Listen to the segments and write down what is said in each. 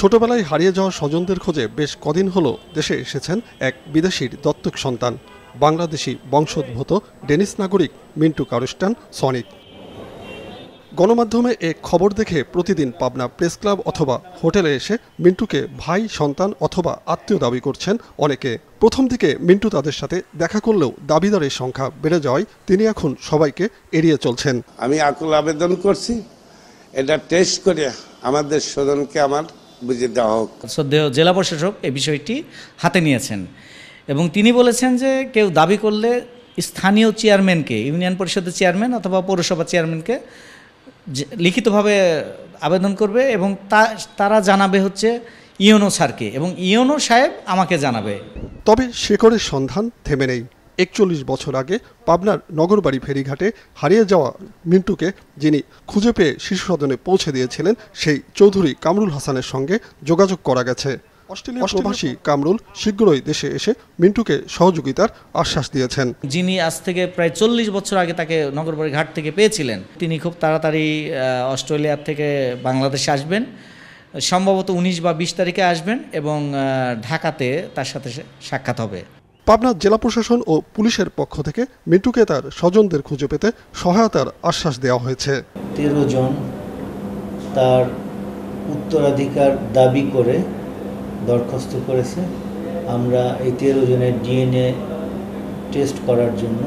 ছোটবেলায় হারিয়ে যাওয়া স্বজনদের খোঁজে বেশ কদিন হলো দেশে এসেছেন এক বিদেশির দত্তক সন্তান বাংলাদেশি বংশোদ্ভূত ডেনিস নাগরিক মিন্টু কারুস্টান সনিক গণমাধ্যমে এ খবর দেখে প্রতিদিন পাবনা প্রেস ক্লাব অথবা হোটেলে এসে মিন্টুকে ভাই সন্তান অথবা আত্মীয় দাবি করছেন অনেকে প্রথম দিকে মিন্টু তাদের সাথে দেখা করলেও দাবিদারের সংখ্যা বেড়ে যাওয়ায় তিনি এখন সবাইকে এড়িয়ে চলছেন আমি আকুল আবেদন করছি এটা টেস্ট করে আমাদের স্বজনকে আমার বুঝে দেওয়া হোক শ্রদ্ধেয় জেলা প্রশাসক এই বিষয়টি হাতে নিয়েছেন এবং তিনি বলেছেন যে কেউ দাবি করলে স্থানীয় চেয়ারম্যানকে ইউনিয়ন পরিষদের চেয়ারম্যান অথবা পৌরসভা চেয়ারম্যানকে লিখিতভাবে আবেদন করবে এবং তারা জানাবে হচ্ছে ইয়নো স্যারকে এবং ইয়নো সাহেব আমাকে জানাবে তবে শেখরের সন্ধান থেমে নেই একচল্লিশ বছর আগে পাবনার নগরবাড়ি ফেরিঘাটে হারিয়ে যাওয়া মিন্টুকে যিনি খুঁজে পেয়ে শিশু সদনে পৌঁছে দিয়েছিলেন সেই চৌধুরী কামরুল হাসানের সঙ্গে যোগাযোগ করা গেছে অস্ট্রেলিয়া প্রবাসী কামরুল শীঘ্রই দেশে এসে মিন্টুকে সহযোগিতার আশ্বাস দিয়েছেন যিনি আজ থেকে প্রায় চল্লিশ বছর আগে তাকে নগরবাড়ি ঘাট থেকে পেয়েছিলেন তিনি খুব তাড়াতাড়ি অস্ট্রেলিয়ার থেকে বাংলাদেশে আসবেন সম্ভবত উনিশ বা বিশ তারিখে আসবেন এবং ঢাকাতে তার সাথে সাক্ষাৎ হবে পাবনা জেলা প্রশাসন ও পুলিশের পক্ষ থেকে মিন্টুকে তার স্বজনদের খুঁজে পেতে সহায়তার আশ্বাস দেওয়া হয়েছে তেরো জন তার উত্তরাধিকার দাবি করে দরখাস্ত করেছে আমরা এই তেরো জনের ডিএনএ টেস্ট করার জন্য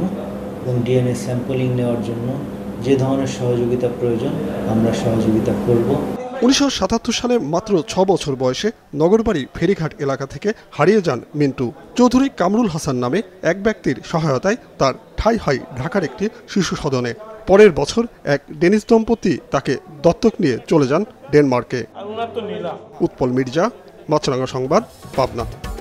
এবং ডিএনএ স্যাম্পলিং নেওয়ার জন্য যে ধরনের সহযোগিতা প্রয়োজন আমরা সহযোগিতা করব উনিশশো সালে মাত্র ছ বছর বয়সে নগরবাড়ি ফেরিঘাট এলাকা থেকে হারিয়ে যান মিন্টু চৌধুরী কামরুল হাসান নামে এক ব্যক্তির সহায়তায় তার ঠাই হয় ঢাকার একটি শিশু সদনে পরের বছর এক ডেনিস দম্পতি তাকে দত্তক নিয়ে চলে যান ডেনমার্কে উৎপল মির্জা মাছরাঙ্গা সংবাদ পাবনা